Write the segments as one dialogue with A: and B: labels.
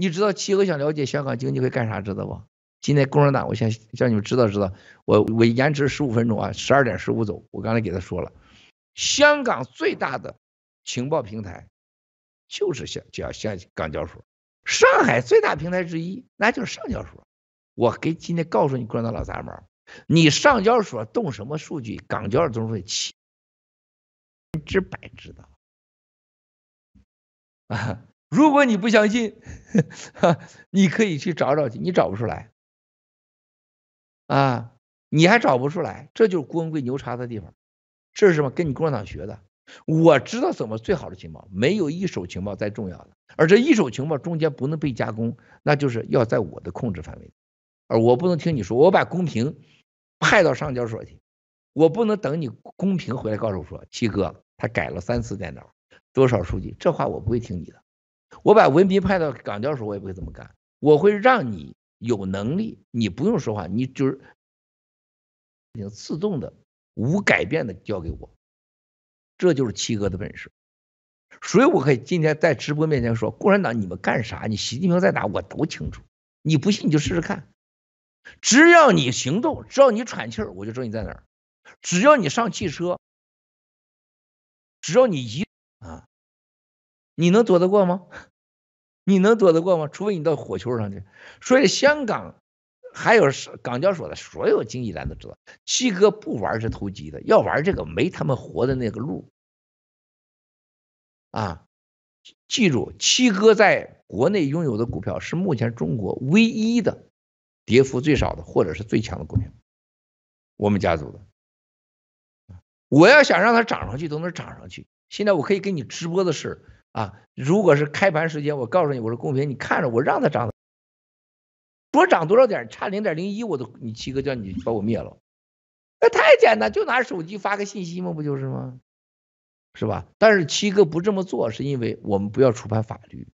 A: 你知道企鹅想了解香港经济会干啥？知道不？今天共产党，我先叫你们知道知道。我我延迟十五分钟啊，十二点十五走。我刚才给他说了，香港最大的情报平台就是香叫香港交所，上海最大平台之一那就是上交所。我给今天告诉你共产党老杂毛，你上交所动什么数据，港交所都会七分之
B: 百知道啊。如果你不相信，
A: 哈，你可以去找找去，你找不出来，啊，你还找不出来，这就是郭文贵牛叉的地方。这是什么？跟你共产党学的。我知道怎么最好的情报，没有一手情报再重要的，而这一手情报中间不能被加工，那就是要在我的控制范围而我不能听你说，我把公屏派到上交所去，我不能等你公屏回来告诉我说，七哥他改了三次电脑，多少数据，这话我不会听你的。我把文斌派到港交所，我也不会这么干。我会让你有能力，你不用说话，你就是，自动的、无改变的交给我。这就是七哥的本事。所以，我可以今天在直播面前说：共产党，你们干啥？你习近平在哪？我都清楚。你不信，你就试试看。只要你行动，只要你喘气儿，我就知道你在哪儿。只要你上汽车，只要你一啊，你能躲得过吗？你能躲得过吗？除非你到火球上去。所以香港还有港交所的所有经济人都知道，七哥不玩是投机的，要玩这个没他们活的那个路。啊，记住，七哥在国内拥有的股票是目前中国唯一的，跌幅最少的或者是最强的股票，我们家族的。我要想让它涨上去都能涨上去。现在我可以给你直播的是。啊，如果是开盘时间，我告诉你，我说公平，你看着我让他涨，多涨多少点，差零点零一，我都你七哥叫你把我灭了，那太简单，就拿手机发个信息嘛，不就是吗？是吧？但是七哥不这么做，是因为我们不要触犯法律。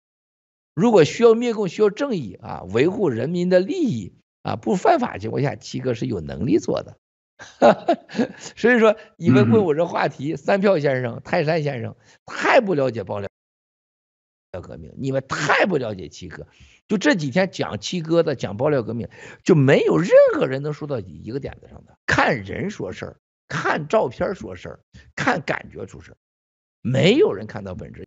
A: 如果需要灭共、需要正义啊，维护人民的利益啊，不犯法情况下，七哥是有能力做的。所以说，你们问我这话题，三票先生、泰山先生太不了解爆料。要料革命，你们太不了解七哥。就这几天讲七哥的，讲爆料革命，就没有任何人能说到一个点子上的。看人说事儿，看照片说事儿，看感觉出事儿，
B: 没有人看到本质。